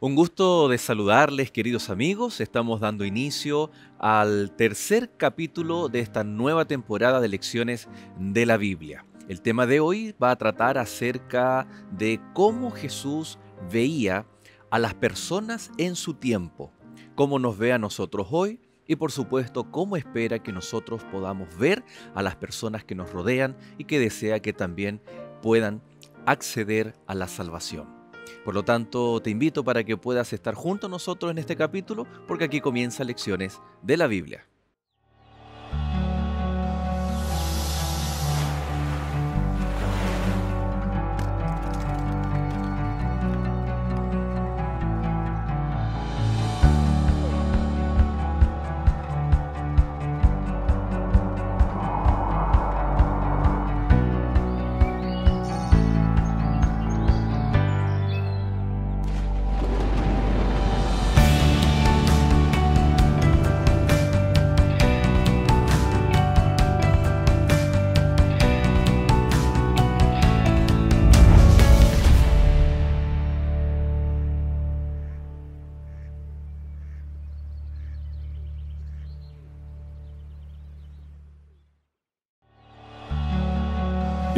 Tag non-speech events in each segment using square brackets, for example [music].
Un gusto de saludarles queridos amigos, estamos dando inicio al tercer capítulo de esta nueva temporada de lecciones de la Biblia. El tema de hoy va a tratar acerca de cómo Jesús veía a las personas en su tiempo, cómo nos ve a nosotros hoy y por supuesto cómo espera que nosotros podamos ver a las personas que nos rodean y que desea que también puedan acceder a la salvación. Por lo tanto, te invito para que puedas estar junto a nosotros en este capítulo, porque aquí comienza lecciones de la Biblia.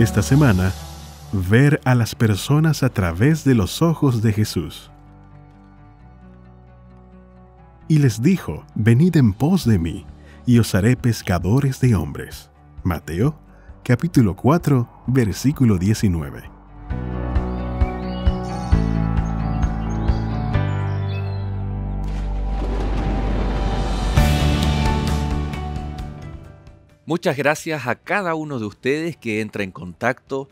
Esta semana, ver a las personas a través de los ojos de Jesús. Y les dijo, venid en pos de mí, y os haré pescadores de hombres. Mateo, capítulo 4, versículo 19. Muchas gracias a cada uno de ustedes que entra en contacto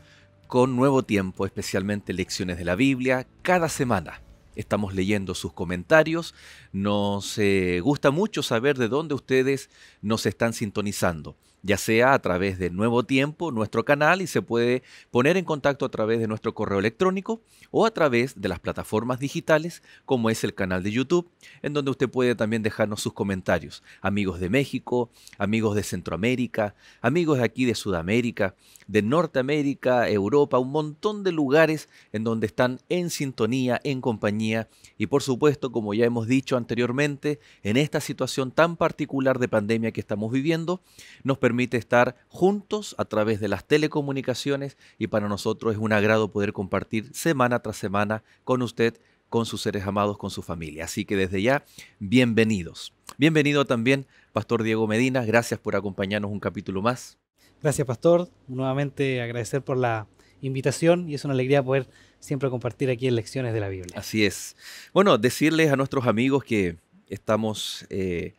con Nuevo Tiempo, especialmente Lecciones de la Biblia, cada semana. Estamos leyendo sus comentarios. Nos eh, gusta mucho saber de dónde ustedes nos están sintonizando ya sea a través de Nuevo Tiempo, nuestro canal, y se puede poner en contacto a través de nuestro correo electrónico o a través de las plataformas digitales, como es el canal de YouTube, en donde usted puede también dejarnos sus comentarios. Amigos de México, amigos de Centroamérica, amigos de aquí de Sudamérica, de Norteamérica, Europa, un montón de lugares en donde están en sintonía, en compañía, y por supuesto, como ya hemos dicho anteriormente, en esta situación tan particular de pandemia que estamos viviendo, nos permite estar juntos a través de las telecomunicaciones y para nosotros es un agrado poder compartir semana tras semana con usted, con sus seres amados, con su familia. Así que desde ya, bienvenidos. Bienvenido también, Pastor Diego Medina. Gracias por acompañarnos un capítulo más. Gracias, Pastor. Nuevamente agradecer por la invitación y es una alegría poder siempre compartir aquí en Lecciones de la Biblia. Así es. Bueno, decirles a nuestros amigos que estamos eh,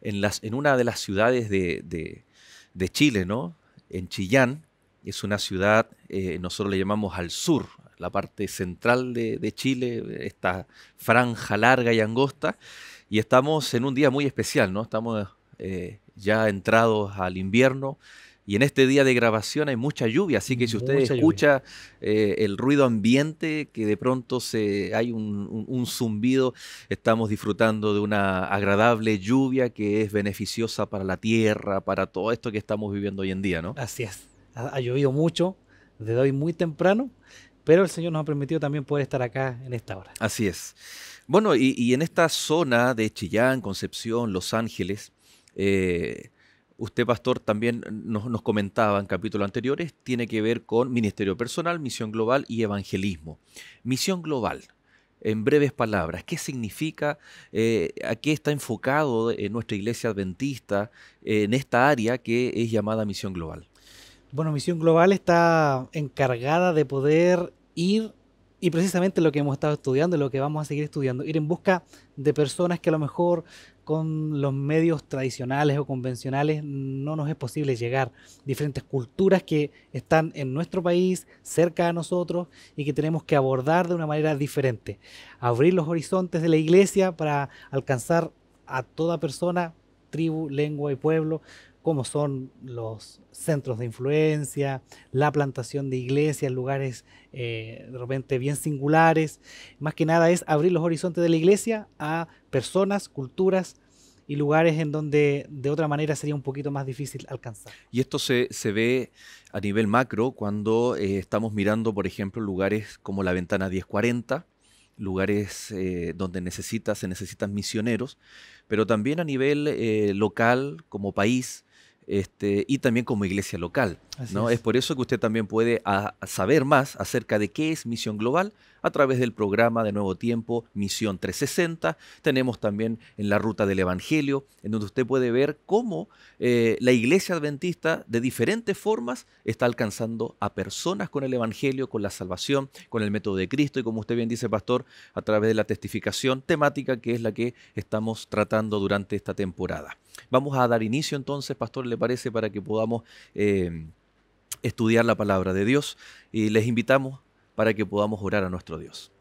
en, una de las ciudades de, de Chile, ¿no? En Chillán, es una ciudad, eh, nosotros le llamamos al sur, la parte central de, Chile, esta franja larga y angosta, y estamos en un día muy especial, ¿no? Estamos eh, ya entrados al invierno, y en este día de grabación hay mucha lluvia, así que si usted escucha eh, el ruido ambiente, que de pronto se, hay un, zumbido, estamos disfrutando de una agradable lluvia que es beneficiosa para la tierra, para todo esto que estamos viviendo hoy en día, ¿no? Así es. Ha, llovido mucho desde hoy muy temprano, pero el Señor nos ha permitido también poder estar acá en esta hora. Así es. Bueno, y, en esta zona de Chillán, Concepción, Los Ángeles, eh, usted, pastor, también nos, comentaba en capítulos anteriores, tiene que ver con ministerio personal, misión global y evangelismo. Misión global, en breves palabras, ¿qué significa? Eh, ¿A qué está enfocado en eh, nuestra iglesia adventista eh, en esta área que es llamada misión global? Bueno, Misión Global está encargada de poder ir y precisamente lo que hemos estado estudiando, lo que vamos a seguir estudiando, ir en busca de personas que a lo mejor con los medios tradicionales o convencionales no nos es posible llegar. Diferentes culturas que están en nuestro país, cerca de nosotros y que tenemos que abordar de una manera diferente. Abrir los horizontes de la iglesia para alcanzar a toda persona, tribu, lengua y pueblo, Cómo son los centros de influencia, la plantación de iglesias, lugares eh, de repente bien singulares. Más que nada es abrir los horizontes de la iglesia a personas, culturas y lugares en donde de otra manera sería un poquito más difícil alcanzar. Y esto se, se ve a nivel macro cuando eh, estamos mirando, por ejemplo, lugares como la ventana 1040, lugares eh, donde necesita, se necesitan misioneros, pero también a nivel local, como país, este, y también como iglesia local. ¿no? Es. por eso que usted también puede ah, saber más acerca de qué es Misión Global a través del programa de Nuevo Tiempo Misión 360. Tenemos también en la ruta del Evangelio, en donde usted puede ver cómo eh, la iglesia adventista de diferentes formas está alcanzando a personas con el Evangelio, con la salvación, con el método de Cristo y como usted bien dice, pastor, a través de la testificación temática que es la que estamos tratando durante esta temporada. Vamos a dar inicio entonces, pastor, ¿le parece? Para que podamos... Eh, estudiar la palabra de Dios y les invitamos para que podamos orar a nuestro Dios.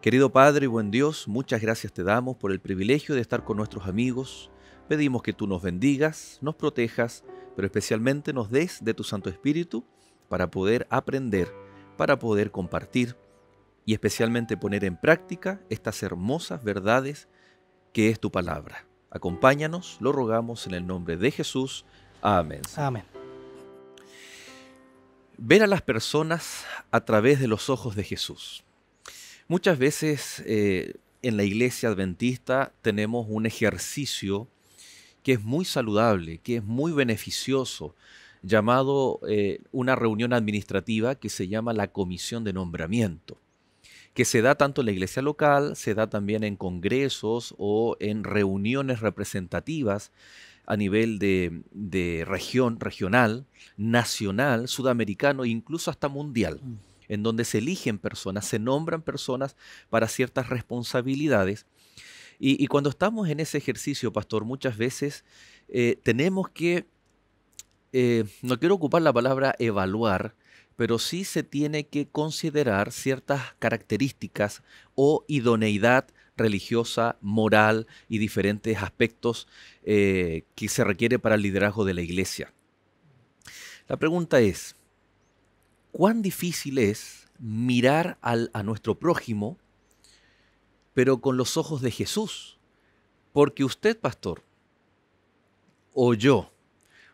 Querido Padre y buen Dios, muchas gracias te damos por el privilegio de estar con nuestros amigos. Pedimos que tú nos bendigas, nos protejas, pero especialmente nos des de tu Santo Espíritu para poder aprender, para poder compartir y especialmente poner en práctica estas hermosas verdades que es tu palabra. Acompáñanos, lo rogamos en el nombre de Jesús. Amén. Amén ver a las personas a través de los ojos de Jesús. Muchas veces eh, en la iglesia adventista tenemos un ejercicio que es muy saludable, que es muy beneficioso, llamado eh, una reunión administrativa que se llama la comisión de nombramiento, que se da tanto en la iglesia local, se da también en congresos o en reuniones representativas a nivel de, región, regional, nacional, sudamericano e incluso hasta mundial, mm. en donde se eligen personas, se nombran personas para ciertas responsabilidades. Y, cuando estamos en ese ejercicio, pastor, muchas veces eh, tenemos que, eh, no quiero ocupar la palabra evaluar, pero sí se tiene que considerar ciertas características o idoneidad religiosa, moral y diferentes aspectos eh, que se requiere para el liderazgo de la iglesia. La pregunta es, ¿cuán difícil es mirar al, a nuestro prójimo, pero con los ojos de Jesús? Porque usted, pastor, o yo,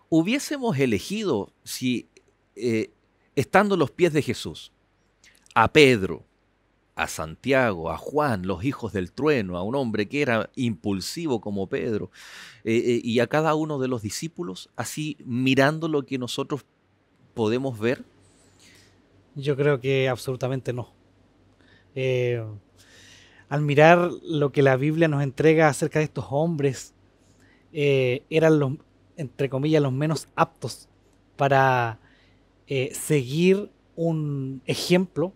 hubiésemos elegido si, eh, estando los pies de Jesús, a Pedro, a Santiago, a Juan, los hijos del trueno, a un hombre que era impulsivo como Pedro, eh, eh, y a cada uno de los discípulos, así mirando lo que nosotros podemos ver? Yo creo que absolutamente no. Eh, al mirar lo que la Biblia nos entrega acerca de estos hombres, eran los, entre comillas, los menos aptos para seguir un ejemplo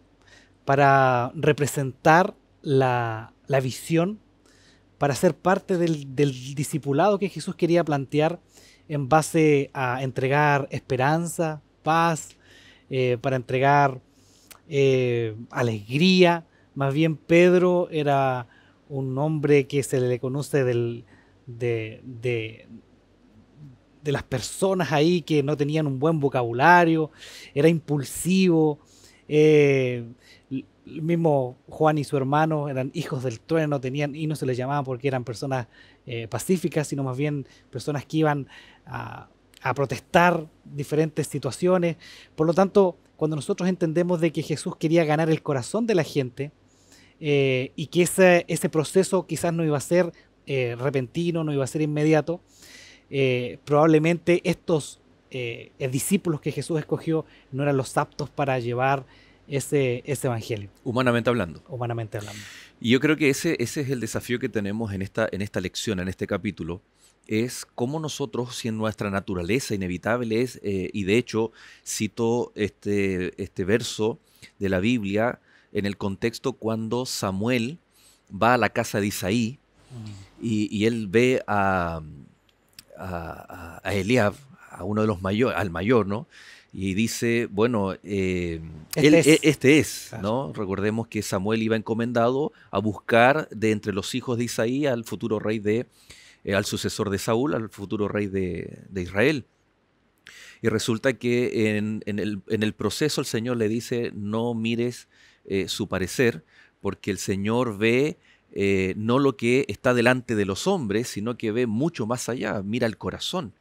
para representar la, visión, para ser parte del, discipulado que Jesús quería plantear en base a entregar esperanza, paz, eh, para entregar eh, alegría. Más bien Pedro era un hombre que se le conoce de, de, las personas ahí que no tenían un buen vocabulario, era impulsivo, eh, el mismo Juan y su hermano eran hijos del trueno, tenían, y no se les llamaba porque eran personas eh, pacíficas, sino más bien personas que iban a, protestar diferentes situaciones. Por lo tanto, cuando nosotros entendemos de que Jesús quería ganar el corazón de la gente eh, y que ese, ese, proceso quizás no iba a ser eh, repentino, no iba a ser inmediato, probablemente estos discípulos que Jesús escogió no eran los aptos para llevar este, este evangelio. Humanamente hablando. Humanamente hablando. Y yo creo que ese, ese es el desafío que tenemos en esta, en esta lección, en este capítulo, es cómo nosotros, si en nuestra naturaleza inevitable es, eh, y de hecho cito este, este verso de la Biblia en el contexto cuando Samuel va a la casa de Isaí mm. y, él ve a, a, Eliab, a uno de los mayores, al mayor, ¿no? y dice, bueno, eh, este, e, este, es. ¿no? Recordemos que Samuel iba encomendado a buscar de entre los hijos de Isaí al futuro rey de, eh, al sucesor de Saúl, al futuro rey de, Israel. Y resulta que en, el, proceso el Señor le dice, no mires eh, su parecer, porque el Señor ve no lo que está delante de los hombres, sino que ve mucho más allá, mira el corazón.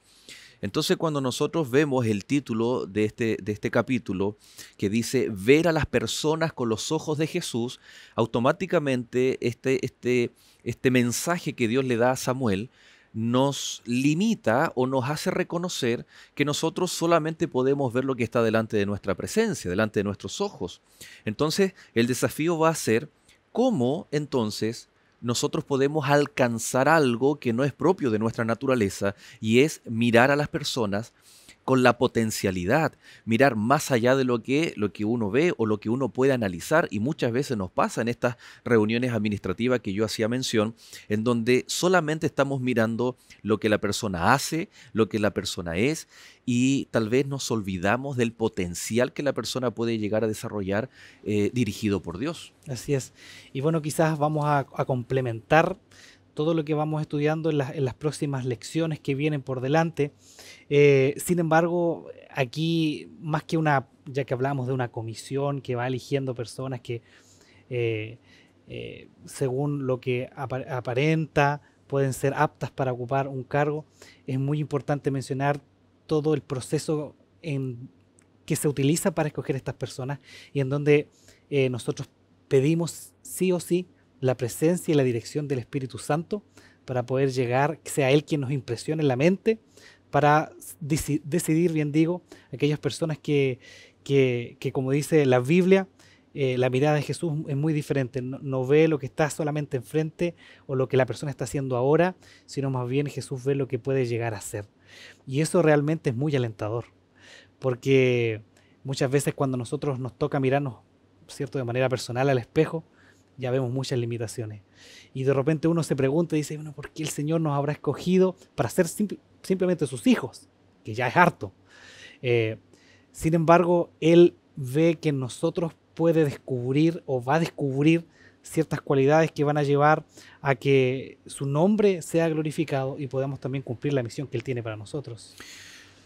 Entonces cuando nosotros vemos el título de este, de este capítulo que dice ver a las personas con los ojos de Jesús, automáticamente este, este, este mensaje que Dios le da a Samuel nos limita o nos hace reconocer que nosotros solamente podemos ver lo que está delante de nuestra presencia, delante de nuestros ojos. Entonces el desafío va a ser cómo entonces nosotros podemos alcanzar algo que no es propio de nuestra naturaleza y es mirar a las personas con la potencialidad, mirar más allá de lo que, lo que uno ve o lo que uno puede analizar. Y muchas veces nos pasa en estas reuniones administrativas que yo hacía mención, en donde solamente estamos mirando lo que la persona hace, lo que la persona es, y tal vez nos olvidamos del potencial que la persona puede llegar a desarrollar eh, dirigido por Dios. Así es. Y bueno, quizás vamos a complementar todo lo que vamos estudiando en, las próximas lecciones que vienen por delante. Eh, sin embargo, aquí, más que una, ya que hablamos de una comisión que va eligiendo personas que, eh, eh, según lo que aparenta, pueden ser aptas para ocupar un cargo, es muy importante mencionar todo el proceso en que se utiliza para escoger estas personas y en donde nosotros pedimos sí o sí la presencia y la dirección del Espíritu Santo para poder llegar, que sea Él quien nos impresione en la mente, para decidir, bien digo, aquellas personas que, que, como dice la Biblia, eh, la mirada de Jesús es muy diferente, no, no, ve lo que está solamente enfrente o lo que la persona está haciendo ahora, sino más bien Jesús ve lo que puede llegar a ser. Y eso realmente es muy alentador, porque muchas veces cuando nosotros nos toca mirarnos, ¿cierto?, de manera personal al espejo, ya vemos muchas limitaciones. Y de repente uno se pregunta y dice, bueno, ¿por qué el Señor nos habrá escogido para ser simplemente sus hijos? Que ya es harto. Eh, sin embargo, Él ve que nosotros puede descubrir o va a descubrir ciertas cualidades que van a llevar a que su nombre sea glorificado y podamos también cumplir la misión que Él tiene para nosotros.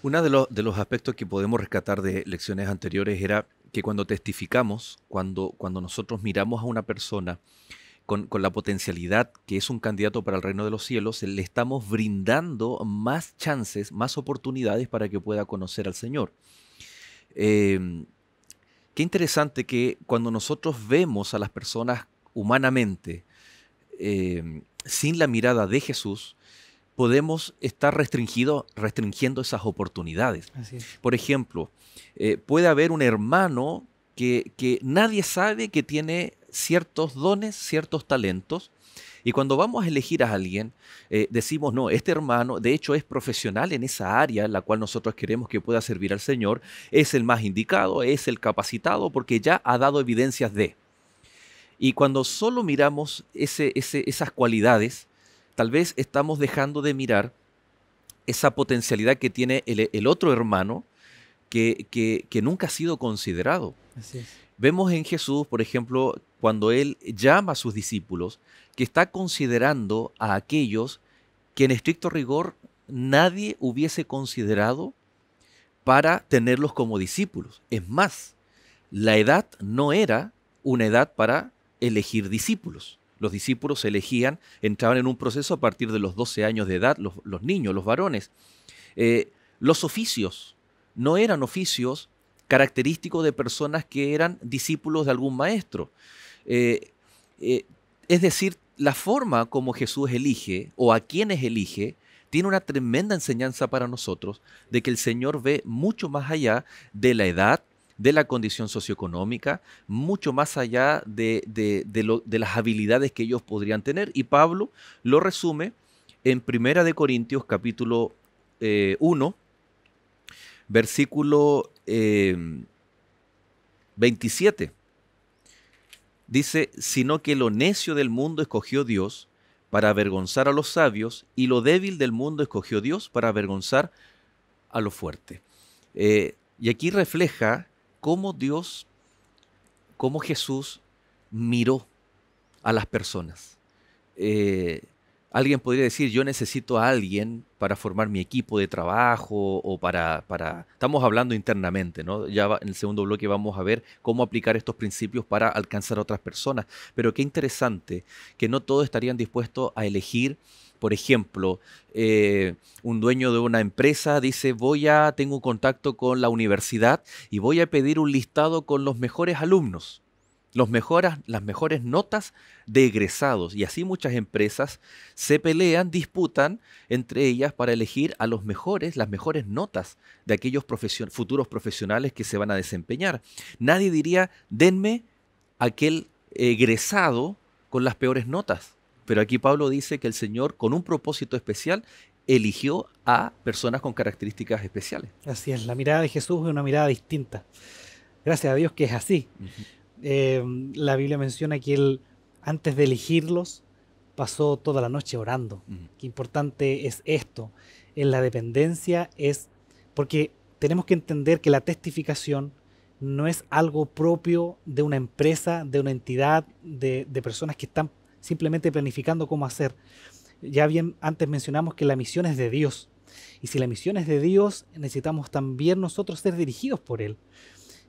Uno de los, de los aspectos que podemos rescatar de lecciones anteriores era que cuando testificamos, cuando, cuando nosotros miramos a una persona con, la potencialidad que es un candidato para el reino de los cielos, le estamos brindando más chances, más oportunidades para que pueda conocer al Señor. Em, qué interesante que cuando nosotros vemos a las personas humanamente, em, sin la mirada de Jesús, podemos estar restringiendo esas oportunidades. Por ejemplo, eh, puede haber un hermano que, nadie sabe que tiene ciertos dones, ciertos talentos. Y cuando vamos a elegir a alguien, eh, decimos, no, este hermano, de hecho, es profesional en esa área en la cual nosotros queremos que pueda servir al Señor, es el más indicado, es el capacitado, porque ya ha dado evidencias de. Y cuando solo miramos ese, esas cualidades, tal vez estamos dejando de mirar esa potencialidad que tiene el, otro hermano que, que, nunca ha sido considerado. Vemos en Jesús, por ejemplo, cuando él llama a sus discípulos, que está considerando a aquellos que en estricto rigor nadie hubiese considerado para tenerlos como discípulos. Es más, la edad no era una edad para elegir discípulos los discípulos se elegían, entraban en un proceso a partir de los 12 años de edad, los, niños, los varones. Eh, los oficios no eran oficios característicos de personas que eran discípulos de algún maestro. Eh, eh, es decir, la forma como Jesús elige o a quienes elige tiene una tremenda enseñanza para nosotros de que el Señor ve mucho más allá de la edad, de la condición socioeconómica, mucho más allá de, las habilidades que ellos podrían tener. Y Pablo lo resume en Primera de Corintios capítulo 1, eh, versículo 27. Eh, Dice, sino que lo necio del mundo escogió Dios para avergonzar a los sabios, y lo débil del mundo escogió Dios para avergonzar a lo fuerte. Eh, y aquí refleja cómo Dios, cómo Jesús miró a las personas. Eh, alguien podría decir, yo necesito a alguien para formar mi equipo de trabajo o para... para... Estamos hablando internamente, ¿no? Ya en el segundo bloque vamos a ver cómo aplicar estos principios para alcanzar a otras personas. Pero qué interesante que no todos estarían dispuestos a elegir por ejemplo, eh, un dueño de una empresa dice, voy a, tengo un contacto con la universidad y voy a pedir un listado con los mejores alumnos. las mejores notas de egresados. Y así muchas empresas se pelean, disputan entre ellas para elegir a los mejores, las mejores notas de aquellos futuros profesionales que se van a desempeñar. Nadie diría, denme aquel egresado con las peores notas. Pero aquí Pablo dice que el Señor, con un propósito especial, eligió a personas con características especiales. Así es, la mirada de Jesús es una mirada distinta. Gracias a Dios que es así. Eh, la Biblia menciona que él, antes de elegirlos, pasó toda la noche orando. Qué importante es esto. En la dependencia es, porque tenemos que entender que la testificación no es algo propio de una empresa, de una entidad, de, de personas que están simplemente planificando cómo hacer. Ya bien, antes mencionamos que la misión es de Dios. Y si la misión es de Dios, necesitamos también nosotros ser dirigidos por Él.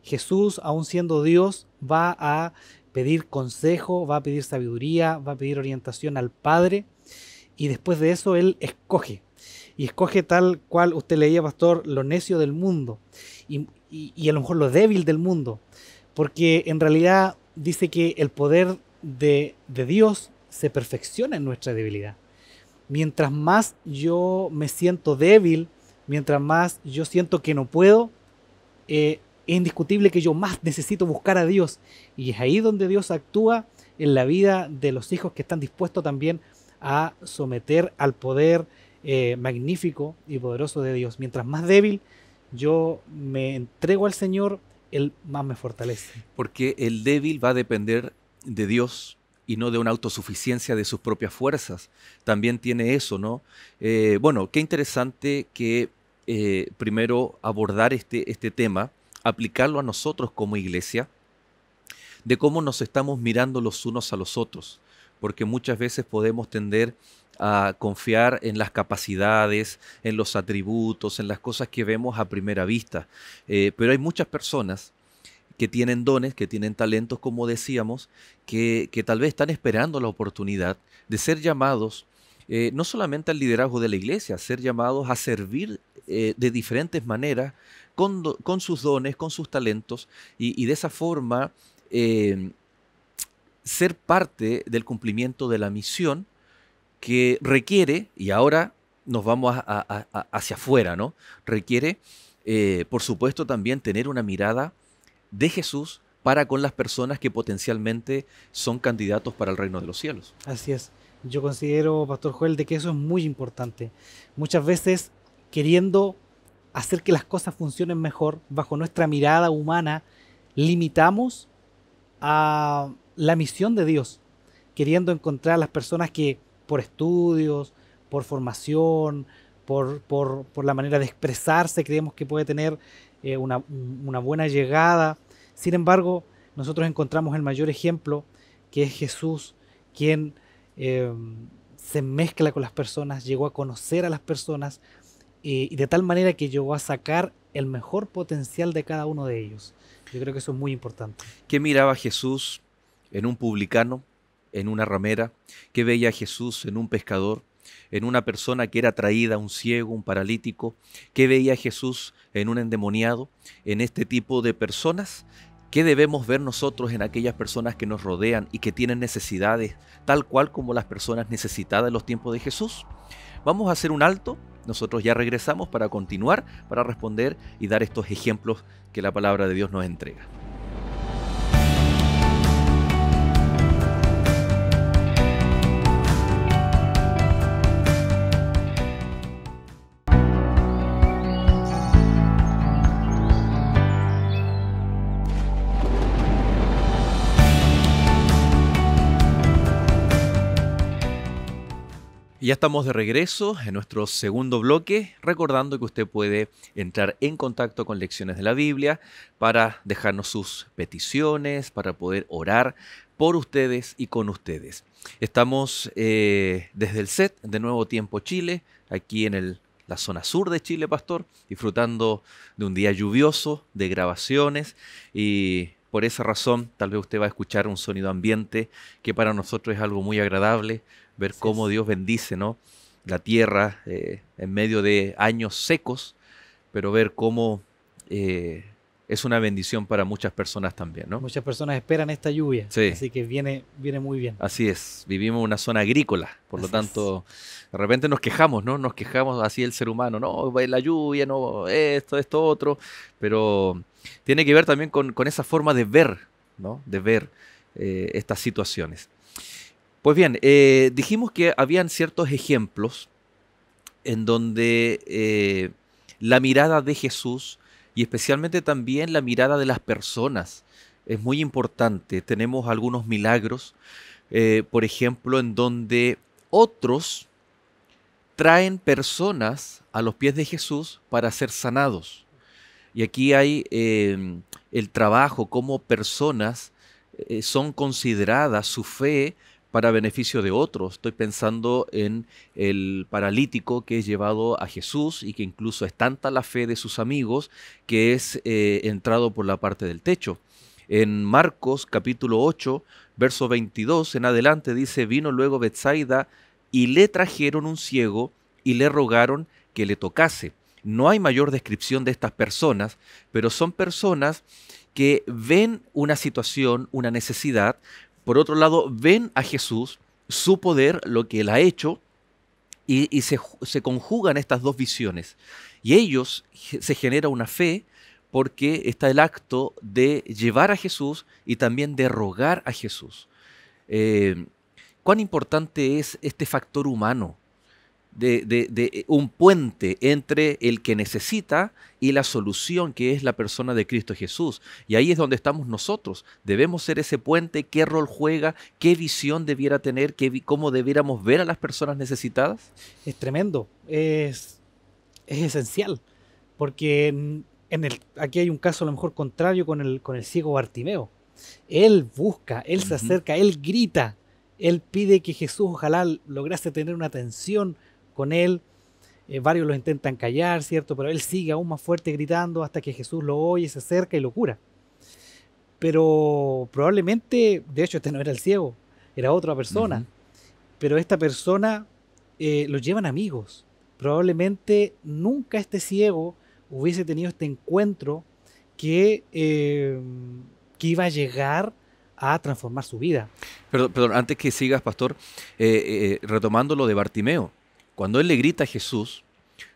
Jesús, aún siendo Dios, va a pedir consejo, va a pedir sabiduría, va a pedir orientación al Padre y después de eso Él escoge. Y escoge tal cual usted leía, pastor, lo necio del mundo y, y a lo mejor lo débil del mundo. Porque en realidad dice que el poder de, Dios se perfecciona en nuestra debilidad. Mientras más yo me siento débil, mientras más yo siento que no puedo, eh, es indiscutible que yo más necesito buscar a Dios. Y es ahí donde Dios actúa en la vida de los hijos que están dispuestos también a someter al poder eh, magnífico y poderoso de Dios. Mientras más débil yo me entrego al Señor, Él más me fortalece. Porque el débil va a depender de Dios y no de una autosuficiencia de sus propias fuerzas. También tiene eso, ¿no? Eh, bueno, qué interesante que eh, primero abordar este, este tema, aplicarlo a nosotros como iglesia, de cómo nos estamos mirando los unos a los otros, porque muchas veces podemos tender a confiar en las capacidades, en los atributos, en las cosas que vemos a primera vista. Eh, pero hay muchas personas que tienen dones, que tienen talentos, como decíamos, que, tal vez están esperando la oportunidad de ser llamados eh, no solamente al liderazgo de la iglesia, ser llamados a servir eh, de diferentes maneras con, sus dones, con sus talentos, y, de esa forma em, ser parte del cumplimiento de la misión que requiere, y ahora nos vamos hacia afuera, ¿no? Requiere, eh, por supuesto, también tener una mirada de Jesús para con las personas que potencialmente son candidatos para el reino de los cielos. Así es. Yo considero, Pastor Joel, de que eso es muy importante. Muchas veces queriendo hacer que las cosas funcionen mejor bajo nuestra mirada humana, limitamos a la misión de Dios, queriendo encontrar a las personas que por estudios, por formación, por, por, por la manera de expresarse, creemos que puede tener eh, una, buena llegada. Sin embargo, nosotros encontramos el mayor ejemplo, que es Jesús, quien eh, se mezcla con las personas, llegó a conocer a las personas y de tal manera que llegó a sacar el mejor potencial de cada uno de ellos. Yo creo que eso es muy importante. ¿Qué miraba Jesús en un publicano, en una ramera? ¿Qué veía Jesús en un pescador? en una persona que era traída, un ciego, un paralítico? ¿Qué veía Jesús en un endemoniado? En este tipo de personas ¿Qué debemos ver nosotros en aquellas personas que nos rodean y que tienen necesidades, tal cual como las personas necesitadas en los tiempos de Jesús? Vamos a hacer un alto, nosotros ya regresamos para continuar, para responder y dar estos ejemplos que la palabra de Dios nos entrega. ya estamos de regreso en nuestro segundo bloque, recordando que usted puede entrar en contacto con Lecciones de la Biblia para dejarnos sus peticiones, para poder orar por ustedes y con ustedes. Estamos eh, desde el set de Nuevo Tiempo Chile, aquí en la zona sur de Chile, Pastor, disfrutando de un día lluvioso, de grabaciones y por esa razón tal vez usted va a escuchar un sonido ambiente que para nosotros es algo muy agradable ver cómo Dios bendice ¿no? la tierra eh, en medio de años secos, pero ver cómo eh, es una bendición para muchas personas también. ¿no? Muchas personas esperan esta lluvia, así que viene, viene muy bien. Así es, vivimos en una zona agrícola, por lo tanto, de repente nos quejamos, ¿no? Nos quejamos así el ser humano, no, pues, la lluvia, no, esto, esto, otro, pero tiene que ver también con, esa forma de ver, ¿no? De ver eh, estas situaciones. Pues bien, eh, dijimos que habían ciertos ejemplos en donde eh, la mirada de Jesús y especialmente también la mirada de las personas es muy importante. Tenemos algunos milagros, eh, por ejemplo, en donde otros traen personas a los pies de Jesús para ser sanados. Y aquí hay em, el trabajo, cómo personas son consideradas, su fe para beneficio de otros. Estoy pensando en el paralítico que es llevado a Jesús y que incluso es tanta la fe de sus amigos que es eh, entrado por la parte del techo. En Marcos capítulo 8, verso 22 en adelante dice, vino luego Betsaida y le trajeron un ciego y le rogaron que le tocase. No hay mayor descripción de estas personas, pero son personas que ven una situación, una necesidad, por otro lado, ven a Jesús, su poder, lo que él ha hecho, y, se, conjugan estas dos visiones. Y ellos se genera una fe porque está el acto de llevar a Jesús y también de rogar a Jesús. Eh, ¿Cuán importante es este factor humano? de, un puente entre el que necesita y la solución que es la persona de Cristo Jesús. Y ahí es donde estamos nosotros. Debemos ser ese puente, qué rol juega, qué visión debiera tener, qué, cómo debiéramos ver a las personas necesitadas. Es tremendo, es, es esencial, porque en, el, aquí hay un caso a lo mejor contrario con el, con el ciego Bartimeo. Él busca, él se acerca, él grita, él pide que Jesús ojalá lograse tener una atención con él. Eh, varios los intentan callar, ¿cierto? Pero él sigue aún más fuerte gritando hasta que Jesús lo oye, se acerca y lo cura. Pero probablemente, de hecho, este no era el ciego, era otra persona. Pero esta persona eh, lo llevan amigos. Probablemente nunca este ciego hubiese tenido este encuentro que, eh, que iba a llegar a transformar su vida. Pero perdón antes que sigas, pastor, retomando lo de Bartimeo cuando él le grita a Jesús,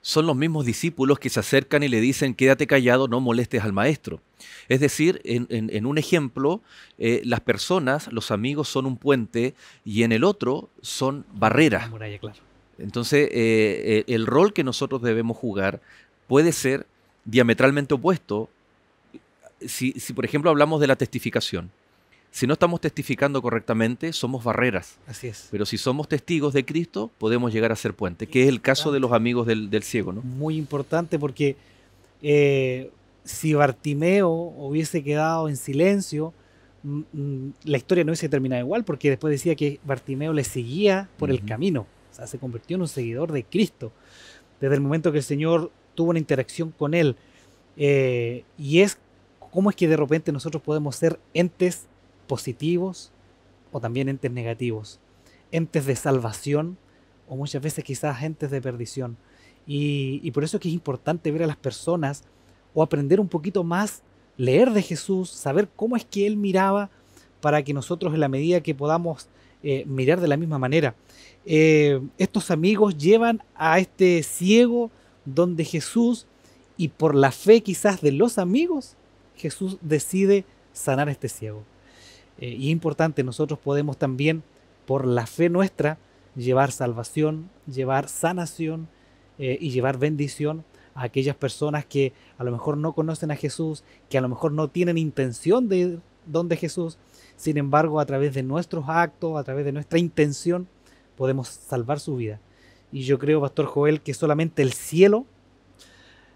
son los mismos discípulos que se acercan y le dicen, quédate callado, no molestes al maestro. Es decir, en, un ejemplo, eh, las personas, los amigos son un puente y en el otro son barreras. Entonces, eh, eh, el rol que nosotros debemos jugar puede ser diametralmente opuesto. si por ejemplo, hablamos de la testificación. Si no estamos testificando correctamente, somos barreras. Así es. Pero si somos testigos de Cristo, podemos llegar a ser puente, que es el caso de los amigos del, ciego, ¿no? Muy importante porque eh, si Bartimeo hubiese quedado en silencio, mm, mm, la historia no hubiese terminado igual, porque después decía que Bartimeo le seguía por el camino. O sea, se convirtió en un seguidor de Cristo. Desde el momento que el Señor tuvo una interacción con él. Eh, y es cómo es que de repente nosotros podemos ser entes positivos o también entes negativos, entes de salvación o muchas veces quizás entes de perdición. Y, por eso es que es importante ver a las personas o aprender un poquito más, leer de Jesús, saber cómo es que Él miraba para que nosotros en la medida que podamos eh, mirar de la misma manera. Eh, estos amigos llevan a este ciego donde Jesús, y por la fe quizás de los amigos, Jesús decide sanar a este ciego. Eh, y es importante, nosotros podemos también, por la fe nuestra, llevar salvación, llevar sanación eh, y llevar bendición a aquellas personas que a lo mejor no conocen a Jesús, que a lo mejor no tienen intención de ir donde Jesús. Sin embargo, a través de nuestros actos, a través de nuestra intención, podemos salvar su vida. Y yo creo, Pastor Joel, que solamente el cielo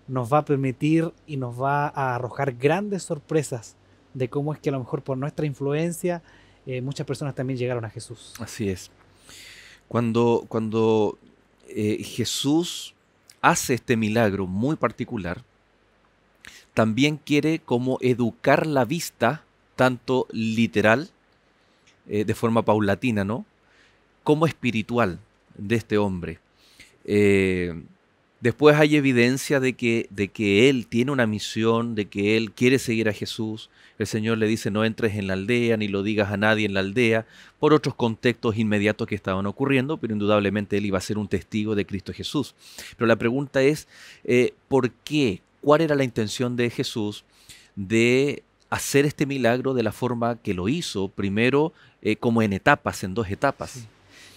nos va a permitir y nos va a arrojar grandes sorpresas de cómo es que a lo mejor por nuestra influencia eh, muchas personas también llegaron a Jesús. Así es. Cuando, cuando eh, Jesús hace este milagro muy particular, también quiere como educar la vista, tanto literal, eh, de forma paulatina, ¿no? Como espiritual de este hombre. Después hay evidencia de que, de que él tiene una misión, de que él quiere seguir a Jesús. El Señor le dice, no entres en la aldea, ni lo digas a nadie en la aldea, por otros contextos inmediatos que estaban ocurriendo, pero indudablemente él iba a ser un testigo de Cristo Jesús. Pero la pregunta es, eh, ¿por qué? ¿Cuál era la intención de Jesús de hacer este milagro de la forma que lo hizo, primero eh, como en etapas, en dos etapas?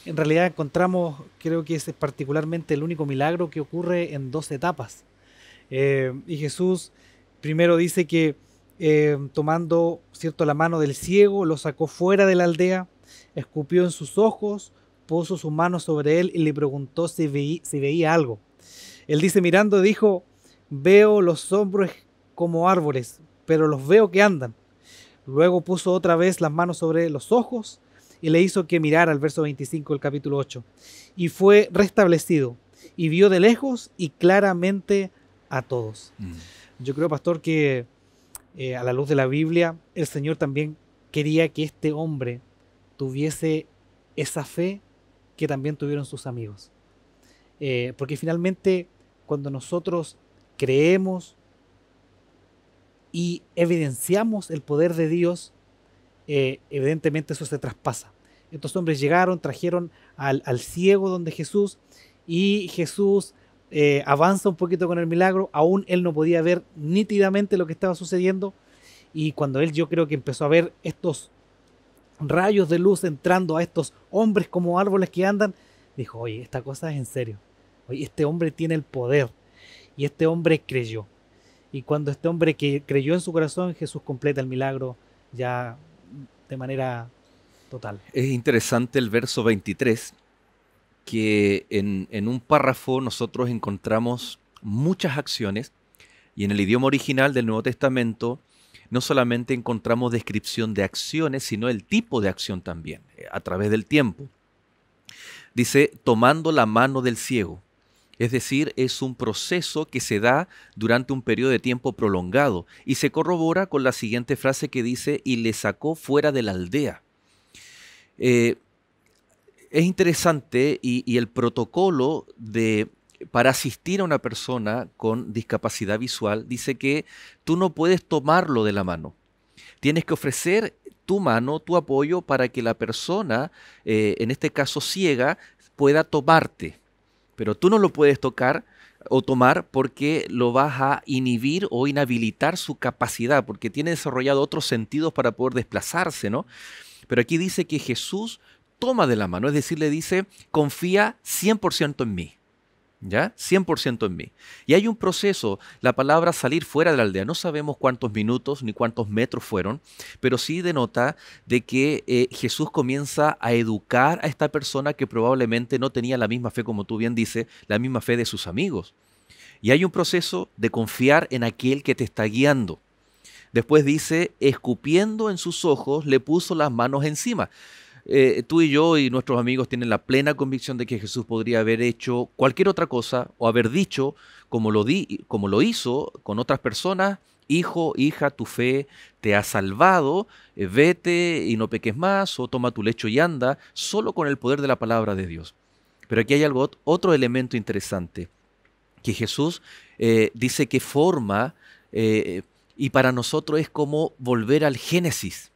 en realidad encontramos, creo que es particularmente el único milagro que ocurre en dos etapas. Eh, y Jesús primero dice que eh, tomando cierto la mano del ciego, lo sacó fuera de la aldea, escupió en sus ojos, puso su mano sobre él y le preguntó si, si veía algo. Él dice mirando, dijo, veo los hombros como árboles, pero los veo que andan. Luego puso otra vez las manos sobre los ojos y le hizo que mirara al verso 25 del capítulo 8. Y fue restablecido y vio de lejos y claramente a todos. Mm. Yo creo, pastor, que eh, a la luz de la Biblia, el Señor también quería que este hombre tuviese esa fe que también tuvieron sus amigos. Eh, porque finalmente cuando nosotros creemos y evidenciamos el poder de Dios, eh, evidentemente eso se traspasa. Estos hombres llegaron, trajeron al, ciego donde Jesús y Jesús eh, avanza un poquito con el milagro. Aún él no podía ver nítidamente lo que estaba sucediendo. Y cuando él yo creo que empezó a ver estos rayos de luz entrando a estos hombres como árboles que andan, dijo, oye, esta cosa es en serio. Oye, este hombre tiene el poder. Y este hombre creyó. Y cuando este hombre que creyó en su corazón, Jesús completa el milagro ya de manera Total. Es interesante el verso 23, que en, en un párrafo nosotros encontramos muchas acciones y en el idioma original del Nuevo Testamento no solamente encontramos descripción de acciones, sino el tipo de acción también, eh, a través del tiempo. Dice, tomando la mano del ciego. Es decir, es un proceso que se da durante un periodo de tiempo prolongado y se corrobora con la siguiente frase que dice, y le sacó fuera de la aldea. Eh, es interesante y, el protocolo de para asistir a una persona con discapacidad visual dice que tú no puedes tomarlo de la mano. Tienes que ofrecer tu mano, tu apoyo para que la persona, eh, en este caso ciega, pueda tomarte. Pero tú no lo puedes tocar o tomar porque lo vas a inhibir o inhabilitar su capacidad, porque tiene desarrollado otros sentidos para poder desplazarse, ¿no? Pero aquí dice que Jesús toma de la mano, es decir, le dice, confía 100% en mí. ¿Ya? 100% en mí. Y hay un proceso, la palabra salir fuera de la aldea, no sabemos cuántos minutos ni cuántos metros fueron, pero sí denota de que eh, Jesús comienza a educar a esta persona que probablemente no tenía la misma fe, como tú bien dices, la misma fe de sus amigos. Y hay un proceso de confiar en aquel que te está guiando. Después dice, escupiendo en sus ojos, le puso las manos encima. Eh, tú y yo y nuestros amigos tienen la plena convicción de que Jesús podría haber hecho cualquier otra cosa o haber dicho, como lo, di, como lo hizo con otras personas, hijo, hija, tu fe te ha salvado, eh, vete y no peques más, o toma tu lecho y anda, solo con el poder de la palabra de Dios. Pero aquí hay algo, otro elemento interesante, que Jesús eh, dice que forma y para nosotros es como volver al Génesis.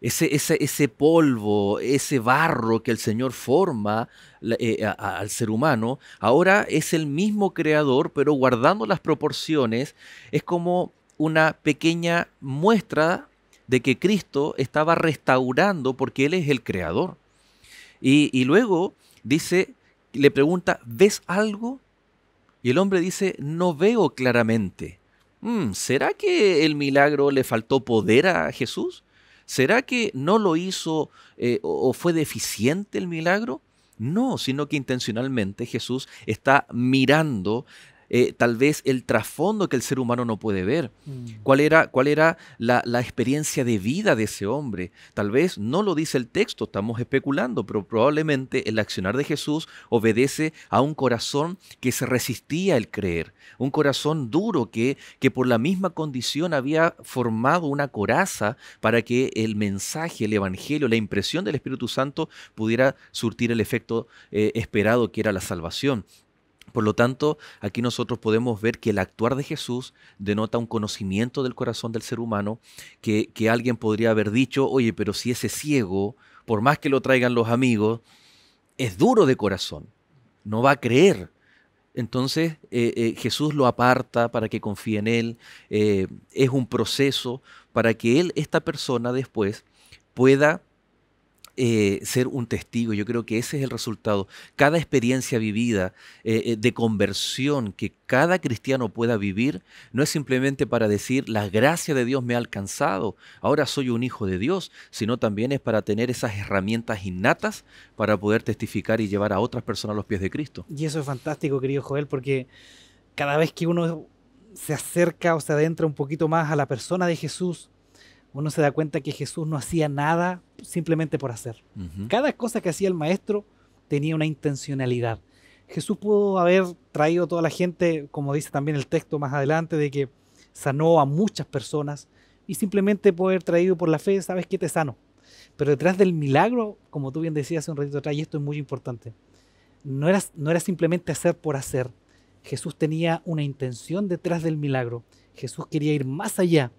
Ese, polvo, ese barro que el Señor forma eh, al ser humano, ahora es el mismo creador, pero guardando las proporciones, es como una pequeña muestra de que Cristo estaba restaurando porque Él es el creador. Y, y luego dice, le pregunta, ¿ves algo? Y el hombre dice, no veo claramente. Mm, ¿será que el milagro le faltó poder a Jesús? ¿Será que no lo hizo eh, o fue deficiente el milagro? No, sino que intencionalmente Jesús está mirando eh, tal vez el trasfondo que el ser humano no puede ver, mm. cuál era, cuál era la, experiencia de vida de ese hombre. Tal vez no lo dice el texto, estamos especulando, pero probablemente el accionar de Jesús obedece a un corazón que se resistía al creer, un corazón duro que, que por la misma condición había formado una coraza para que el mensaje, el Evangelio, la impresión del Espíritu Santo pudiera surtir el efecto eh, esperado que era la salvación. Por lo tanto, aquí nosotros podemos ver que el actuar de Jesús denota un conocimiento del corazón del ser humano que, alguien podría haber dicho, oye, pero si ese ciego, por más que lo traigan los amigos, es duro de corazón, no va a creer. Entonces eh, eh, Jesús lo aparta para que confíe en él, eh, es un proceso para que él, esta persona después, pueda eh, ser un testigo. Yo creo que ese es el resultado. Cada experiencia vivida eh, eh, de conversión que cada cristiano pueda vivir no es simplemente para decir, la gracia de Dios me ha alcanzado, ahora soy un hijo de Dios, sino también es para tener esas herramientas innatas para poder testificar y llevar a otras personas a los pies de Cristo. Y eso es fantástico, querido Joel, porque cada vez que uno se acerca o se adentra un poquito más a la persona de Jesús, uno se da cuenta que Jesús no hacía nada simplemente por hacer. Cada cosa que hacía el maestro tenía una intencionalidad. Jesús pudo haber traído a toda la gente, como dice también el texto más adelante, de que sanó a muchas personas y simplemente por haber traído por la fe, sabes que te sano. Pero detrás del milagro, como tú bien decías hace un ratito atrás, y esto es muy importante, no era, no era simplemente hacer por hacer. Jesús tenía una intención detrás del milagro. Jesús quería ir más allá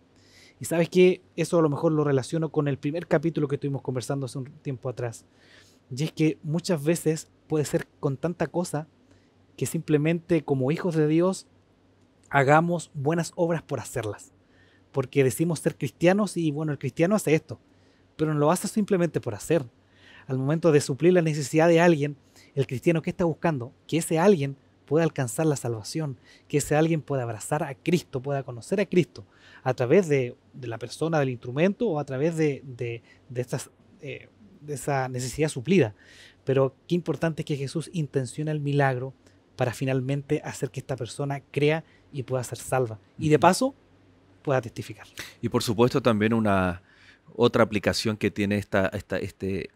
y sabes que eso a lo mejor lo relaciono con el primer capítulo que estuvimos conversando hace un tiempo atrás. Y es que muchas veces puede ser con tanta cosa que simplemente como hijos de Dios hagamos buenas obras por hacerlas. Porque decimos ser cristianos y bueno, el cristiano hace esto, pero no lo hace simplemente por hacer. Al momento de suplir la necesidad de alguien, el cristiano que está buscando que ese alguien pueda alcanzar la salvación, que ese alguien pueda abrazar a Cristo, pueda conocer a Cristo a través de, de la persona, del instrumento o a través de, de, estas, eh, de esa necesidad suplida. Pero qué importante es que Jesús intencione el milagro para finalmente hacer que esta persona crea y pueda ser salva. Y de paso pueda testificar. Y por supuesto también una otra aplicación que tiene esta, esta, este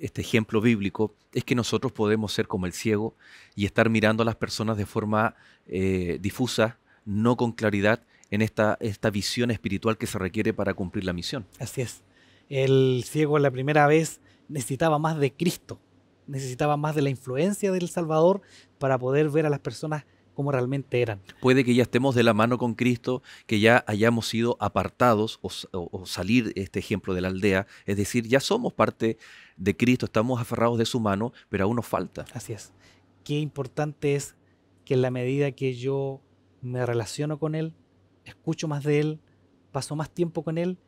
este ejemplo bíblico es que nosotros podemos ser como el ciego y estar mirando a las personas de forma eh, difusa, no con claridad, en esta, esta visión espiritual que se requiere para cumplir la misión. Así es. El ciego la primera vez necesitaba más de Cristo, necesitaba más de la influencia del Salvador para poder ver a las personas como realmente eran. Puede que ya estemos de la mano con Cristo, que ya hayamos sido apartados o, o salir este ejemplo de la aldea, es decir, ya somos parte de Cristo, estamos aferrados de su mano, pero aún nos falta. Así es. Qué importante es que en la medida que yo me relaciono con Él, escucho más de Él, paso más tiempo con Él,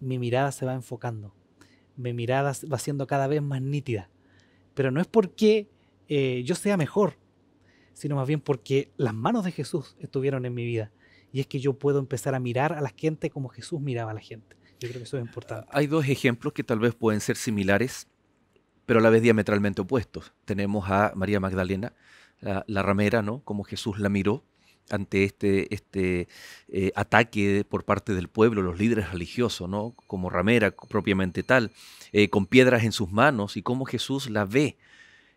mi mirada se va enfocando, mi mirada va siendo cada vez más nítida. Pero no es porque eh, yo sea mejor, sino más bien porque las manos de Jesús estuvieron en mi vida. Y es que yo puedo empezar a mirar a la gente como Jesús miraba a la gente. Yo creo que eso es importante. Hay dos ejemplos que tal vez pueden ser similares pero a la vez diametralmente opuestos. Tenemos a María Magdalena, la, ramera, ¿no? Como Jesús la miró ante este, este eh, ataque por parte del pueblo, los líderes religiosos, ¿no? Como ramera propiamente tal, eh, con piedras en sus manos y cómo Jesús la ve,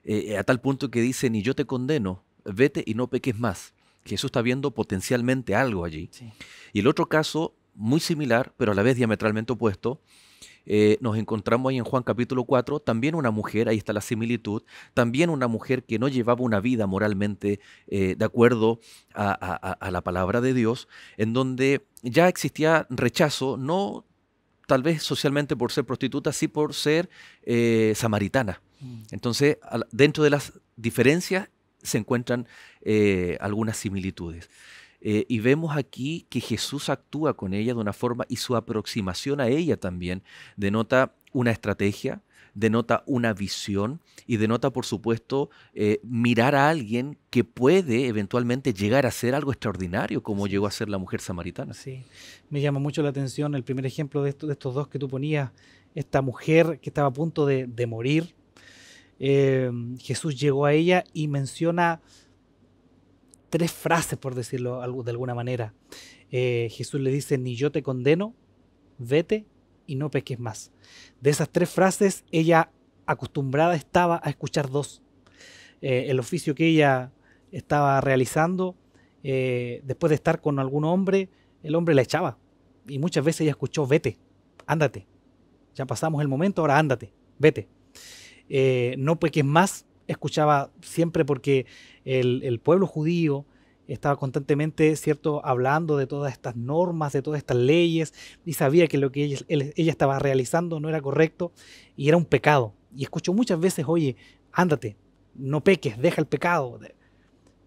eh, a tal punto que dice, ni yo te condeno, vete y no peques más. Jesús está viendo potencialmente algo allí. Y el otro caso, muy similar, pero a la vez diametralmente opuesto, eh, nos encontramos ahí en Juan capítulo 4, también una mujer, ahí está la similitud, también una mujer que no llevaba una vida moralmente eh, de acuerdo a, la palabra de Dios, en donde ya existía rechazo, no tal vez socialmente por ser prostituta, sí por ser eh, samaritana. Mm. Entonces, dentro de las diferencias se encuentran algunas similitudes. Eh, y vemos aquí que Jesús actúa con ella de una forma y su aproximación a ella también denota una estrategia, denota una visión y denota, por supuesto, eh, mirar a alguien que puede eventualmente llegar a ser algo extraordinario, como llegó a ser la mujer samaritana. Sí, me llama mucho la atención el primer ejemplo de, estos dos que tú ponías, esta mujer que estaba a punto de, morir. Eh, Jesús llegó a ella y menciona tres frases, por decirlo de alguna manera. Eh, Jesús le dice, ni yo te condeno, vete y no peques más. De esas tres frases, ella acostumbrada estaba a escuchar dos. Eh, el oficio que ella estaba realizando, eh, después de estar con algún hombre, el hombre la echaba. Y muchas veces ella escuchó, vete, ándate. Ya pasamos el momento, ahora ándate, vete. no peques más, escuchaba siempre porque el, pueblo judío estaba constantemente, ¿cierto?, hablando de todas estas normas, de todas estas leyes, y sabía que lo que ella, estaba realizando no era correcto y era un pecado. Y escucho muchas veces, oye, ándate, no peques, deja el pecado.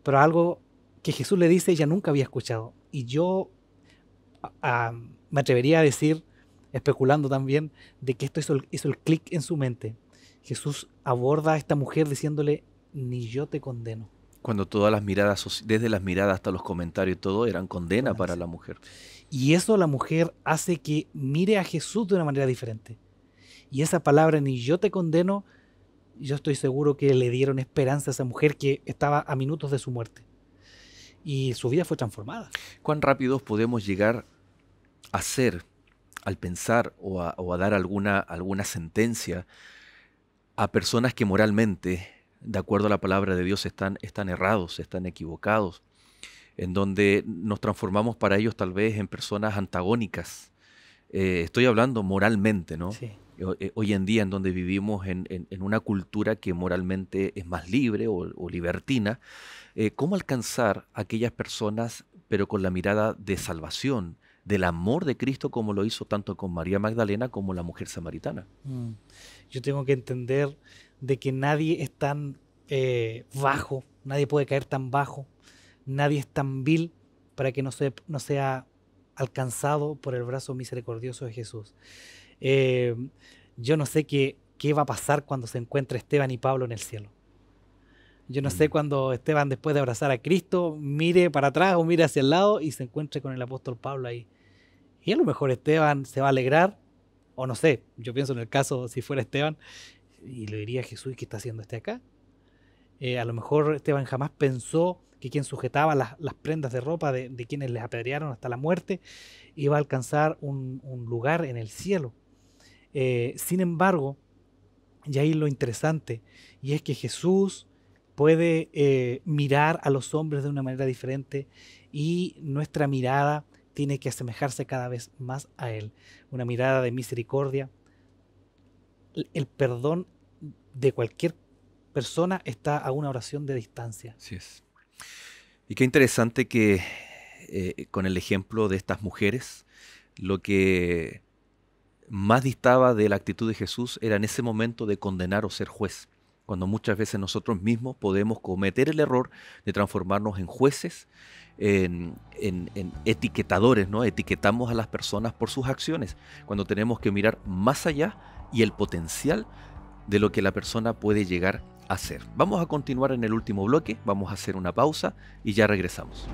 Pero algo que Jesús le dice, ella nunca había escuchado. Y yo me atrevería a decir, especulando también, de que esto hizo hizo el clic en su mente. Jesús aborda a esta mujer diciéndole, ni yo te condeno cuando todas las miradas, desde las miradas hasta los comentarios, todo eran condena para la mujer. Y eso la mujer hace que mire a Jesús de una manera diferente. Y esa palabra, ni yo te condeno, yo estoy seguro que le dieron esperanza a esa mujer que estaba a minutos de su muerte. Y su vida fue transformada. ¿Cuán rápidos podemos llegar a ser, al pensar o a, o a dar alguna, alguna sentencia a personas que moralmente de acuerdo a la palabra de Dios, están, están errados, están equivocados, en donde nos transformamos para ellos tal vez en personas antagónicas. Eh, estoy hablando moralmente, ¿no? Eh, hoy en día en donde vivimos en, una cultura que moralmente es más libre o, libertina, eh, ¿cómo alcanzar a aquellas personas pero con la mirada de salvación, del amor de Cristo como lo hizo tanto con María Magdalena como la mujer samaritana? Mm. Yo tengo que entender de que nadie es tan eh, bajo, nadie puede caer tan bajo, nadie es tan vil para que no, sea alcanzado por el brazo misericordioso de Jesús. Eh, yo no sé qué, qué va a pasar cuando se encuentre Esteban y Pablo en el cielo. Yo no sé mm. cuando Esteban, después de abrazar a Cristo, mire para atrás o mire hacia el lado y se encuentre con el apóstol Pablo ahí. Y a lo mejor Esteban se va a alegrar, o no sé, yo pienso en el caso, si fuera Esteban, y le diría Jesús, ¿qué está haciendo este acá? Eh, a lo mejor Esteban jamás pensó que quien sujetaba las, prendas de ropa de, quienes les apedrearon hasta la muerte iba a alcanzar un, lugar en el cielo. Eh, sin embargo, y ahí lo interesante, y es que Jesús puede eh, mirar a los hombres de una manera diferente y nuestra mirada tiene que asemejarse cada vez más a Él. Una mirada de misericordia, el perdón de cualquier persona está a una oración de distancia. Así es. Y qué interesante que eh, con el ejemplo de estas mujeres, lo que más distaba de la actitud de Jesús era en ese momento de condenar o ser juez, cuando muchas veces nosotros mismos podemos cometer el error de transformarnos en jueces, en, en, etiquetadores, ¿no? Etiquetamos a las personas por sus acciones, cuando tenemos que mirar más allá y el potencial de lo que la persona puede llegar a ser. Vamos a continuar en el último bloque, vamos a hacer una pausa y ya regresamos.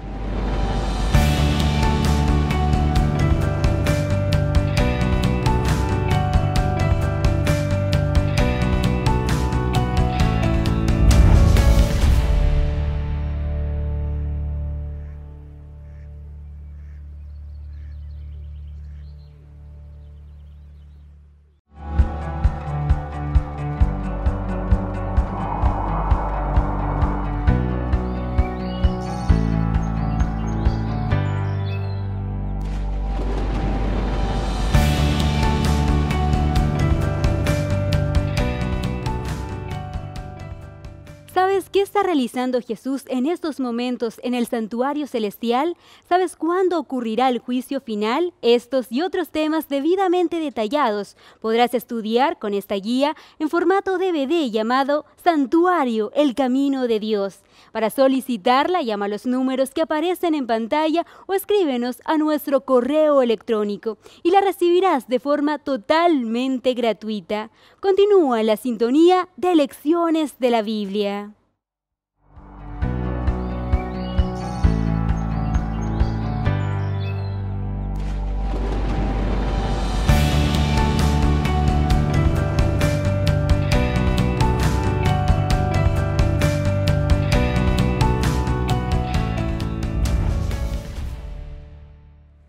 realizando Jesús en estos momentos en el santuario celestial? ¿Sabes cuándo ocurrirá el juicio final? Estos y otros temas debidamente detallados podrás estudiar con esta guía en formato DVD llamado Santuario, el Camino de Dios. Para solicitarla, llama a los números que aparecen en pantalla o escríbenos a nuestro correo electrónico y la recibirás de forma totalmente gratuita. Continúa la sintonía de Lecciones de la Biblia.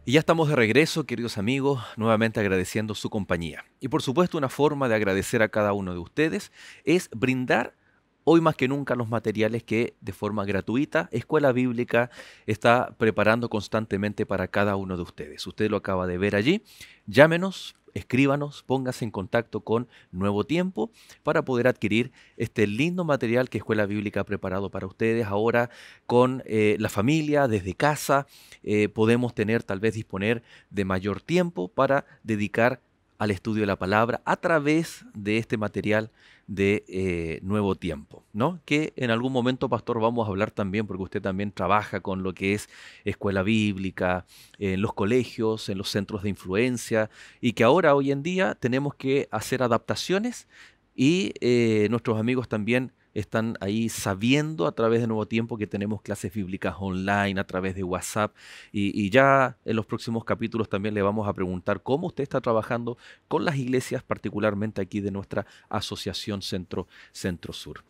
Y ya estamos de regreso, queridos amigos, nuevamente agradeciendo su compañía. Y por supuesto, una forma de agradecer a cada uno de ustedes es brindar hoy más que nunca los materiales que de forma gratuita Escuela Bíblica está preparando constantemente para cada uno de ustedes. Usted lo acaba de ver allí. Llámenos, escríbanos, póngase en contacto con Nuevo Tiempo para poder adquirir este lindo material que Escuela Bíblica ha preparado para ustedes. Ahora con eh, la familia, desde casa, eh, podemos tener, tal vez disponer de mayor tiempo para dedicar al estudio de la palabra a través de este material de eh, Nuevo Tiempo, ¿no? Que en algún momento, pastor, vamos a hablar también, porque usted también trabaja con lo que es escuela bíblica, en los colegios, en los centros de influencia, y que ahora, hoy en día, tenemos que hacer adaptaciones y eh, nuestros amigos también están ahí sabiendo a través de Nuevo Tiempo que tenemos clases bíblicas online, a través de WhatsApp. Y, ya en los próximos capítulos también le vamos a preguntar cómo usted está trabajando con las iglesias, particularmente aquí de nuestra asociación Centro, Centro Sur.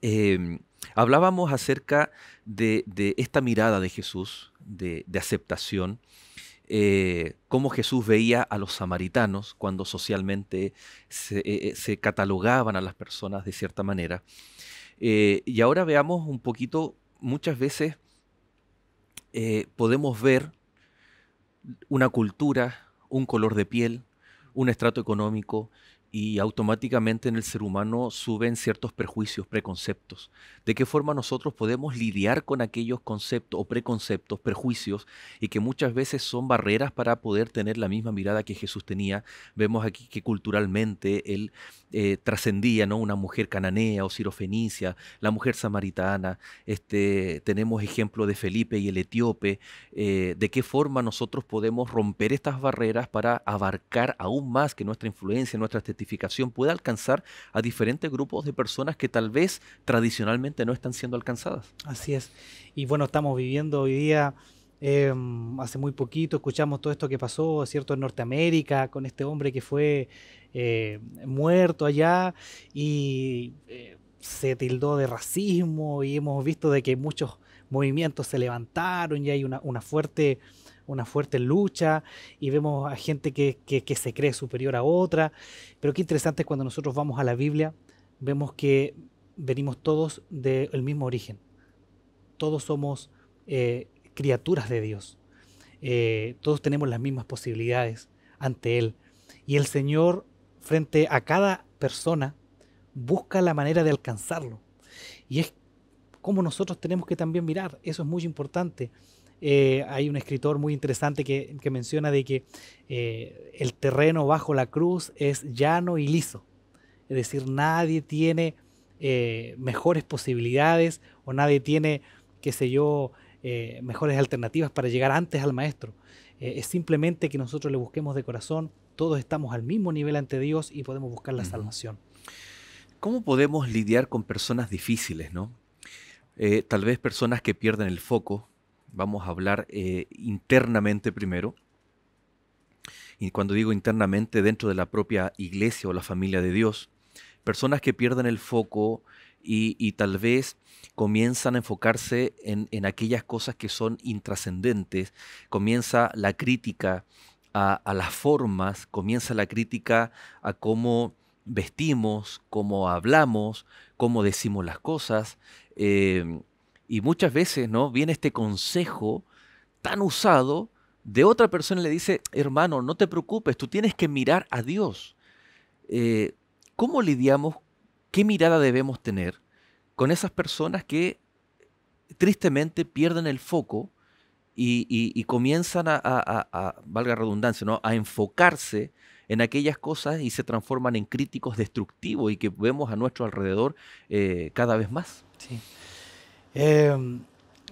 Em, hablábamos acerca de, esta mirada de Jesús, de aceptación. Eh, cómo Jesús veía a los samaritanos cuando socialmente se, eh, eh, catalogaban a las personas de cierta manera. y ahora veamos un poquito, muchas veces podemos ver una cultura, un color de piel, un estrato económico, y automáticamente en el ser humano suben ciertos prejuicios, preconceptos. ¿De qué forma nosotros podemos lidiar con aquellos conceptos o preconceptos, prejuicios, y que muchas veces son barreras para poder tener la misma mirada que Jesús tenía? Vemos aquí que culturalmente él eh, trascendía, ¿no? Una mujer cananea o sirofenicia, la mujer samaritana, este, tenemos ejemplo de Felipe y el etíope. Eh, ¿De qué forma nosotros podemos romper estas barreras para abarcar aún más que nuestra influencia, nuestra Puede pueda alcanzar a diferentes grupos de personas que tal vez tradicionalmente no están siendo alcanzadas. Así es. Y bueno, estamos viviendo hoy día... Em, hace muy poquito escuchamos todo esto que pasó, ¿cierto?, en Norteamérica, con este hombre que fue eh, muerto allá y eh, se tildó de racismo y hemos visto de que muchos movimientos se levantaron y hay una, una fuerte una fuerte lucha y vemos a gente que, se cree superior a otra. Pero qué interesante es cuando nosotros vamos a la Biblia, vemos que venimos todos del mismo origen. Todos somos eh, criaturas de Dios. Eh, todos tenemos las mismas posibilidades ante Él. Y el Señor, frente a cada persona, busca la manera de alcanzarlo. Y es como nosotros tenemos que también mirar, eso es muy importante. Eh, hay un escritor muy interesante que, menciona de que eh, el terreno bajo la cruz es llano y liso. Es decir, nadie tiene eh, mejores posibilidades o nadie tiene, qué sé yo, mejores alternativas para llegar antes al Maestro. es simplemente que nosotros le busquemos de corazón, todos estamos al mismo nivel ante Dios y podemos buscar la salvación. ¿Cómo podemos lidiar con personas difíciles, no? tal vez personas que pierden el foco, Vamos a hablar eh, internamente primero. Y cuando digo internamente, dentro de la propia iglesia o la familia de Dios, personas que pierden el foco y, tal vez comienzan a enfocarse en, aquellas cosas que son intrascendentes, comienza la crítica a, las formas, comienza la crítica a cómo vestimos, cómo hablamos, cómo decimos las cosas, eh, y muchas veces, ¿no? Viene este consejo tan usado de otra persona y le dice, hermano, no te preocupes, tú tienes que mirar a Dios. Eh, ¿Cómo lidiamos, qué mirada debemos tener con esas personas que tristemente pierden el foco y, comienzan a, valga redundancia, ¿no? a enfocarse en aquellas cosas y se transforman en críticos destructivos y que vemos a nuestro alrededor eh, cada vez más? Sí. Em,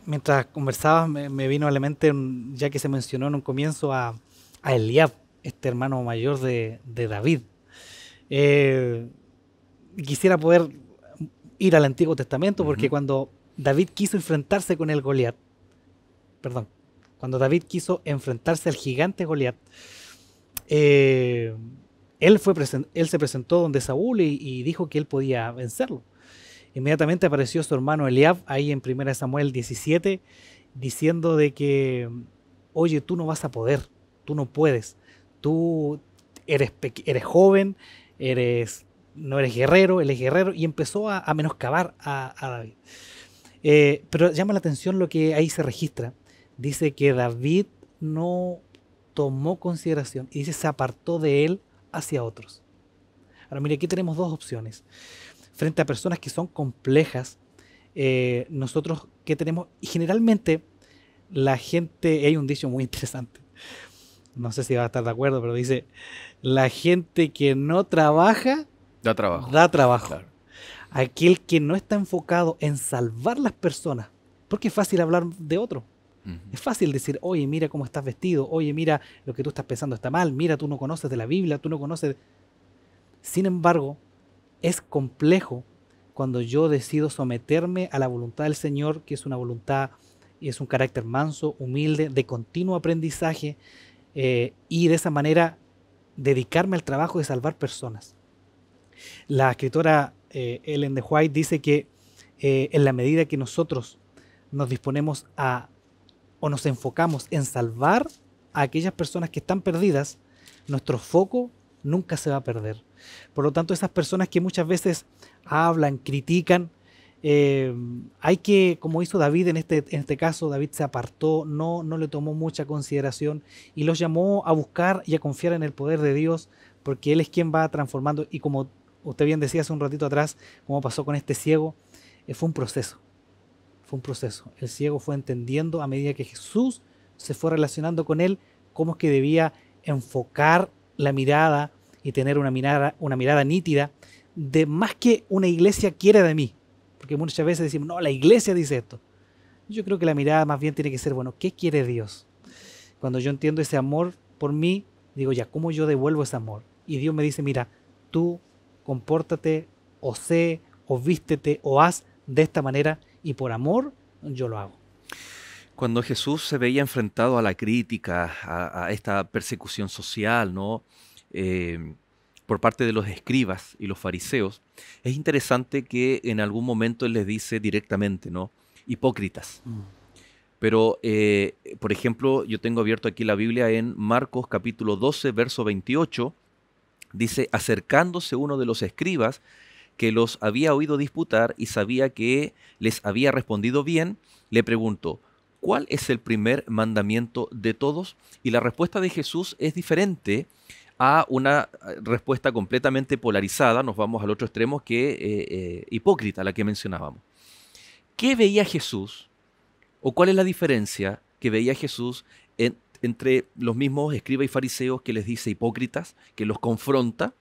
mientras conversabas me, vino a la mente, mm, ya que se mencionó en un comienzo, a, a Eliab, este hermano mayor de, David. Eh, quisiera poder ir al Antiguo Testamento, porque cuando David quiso enfrentarse con el Goliat, perdón, cuando David quiso enfrentarse al gigante Goliat, eh, él, fue él se presentó donde Saúl y, dijo que él podía vencerlo. Inmediatamente apareció su hermano Eliab ahí en 1 Samuel 17 diciendo de que, oye, tú no vas a poder, tú no puedes, tú eres, eres joven, eres, no eres guerrero, él es guerrero, y empezó a, menoscabar a, David. Eh, pero llama la atención lo que ahí se registra. Dice que David no tomó consideración y dice se apartó de él hacia otros. Ahora mire, aquí tenemos dos opciones frente a personas que son complejas, eh, nosotros que tenemos, y generalmente la gente, hay un dicho muy [laughs] interesante, no sé si va a estar de acuerdo, pero dice, la gente que no trabaja, da trabajo. Da trabajo. Aquel que no está enfocado en salvar las personas, porque es fácil hablar de otro. Es fácil decir, oye, mira cómo estás vestido, oye, mira lo que tú estás pensando está mal, mira, tú no conoces de la Biblia, tú no conoces... Sin embargo, es complejo cuando yo decido someterme a la voluntad del Señor, que es una voluntad y es un carácter manso, humilde, de continuo aprendizaje, eh, y de esa manera dedicarme al trabajo de salvar personas. La escritora eh, Ellen de White dice que eh, en la medida que nosotros nos disponemos a o nos enfocamos en salvar a aquellas personas que están perdidas, nuestro foco nunca se va a perder. Por lo tanto, esas personas que muchas veces hablan, critican, eh, hay que, como hizo David este, en este, caso, David se apartó, no, no le tomó mucha consideración y los llamó a buscar y a confiar en el poder de Dios, porque Él es quien va transformando y como usted bien decía hace un ratito atrás, como pasó con este ciego, eh, fue un proceso, fue un proceso. El ciego fue entendiendo a medida que Jesús se fue relacionando con él, cómo es que debía enfocar la mirada, y tener una mirada, una mirada nítida de más que una iglesia quiere de mí. Porque muchas veces decimos, no, la iglesia dice esto. Yo creo que la mirada más bien tiene que ser, bueno, ¿qué quiere Dios? Cuando yo entiendo ese amor por mí, digo, ya, ¿cómo yo devuelvo ese amor? Y Dios me dice, mira, tú compórtate o sé o vístete o haz de esta manera y por amor yo lo hago. Cuando Jesús se veía enfrentado a la crítica, a esta persecución social, ¿no? Em, por parte de los escribas y los fariseos, es interesante que en algún momento él les dice directamente, ¿no? Hipócritas. Mm. Pero, eh, por ejemplo, yo tengo abierto aquí la Biblia en Marcos capítulo 12, verso 28, dice, acercándose uno de los escribas, que los había oído disputar y sabía que les había respondido bien, le preguntó, ¿cuál es el primer mandamiento de todos? Y la respuesta de Jesús es diferente a una eh, respuesta completamente polarizada, nos vamos al otro extremo, que eh, eh, hipócrita, la que mencionábamos. ¿Qué veía Jesús? ¿O cuál es la diferencia que veía Jesús entre los mismos escribas y fariseos que les dice hipócritas, que los confronta,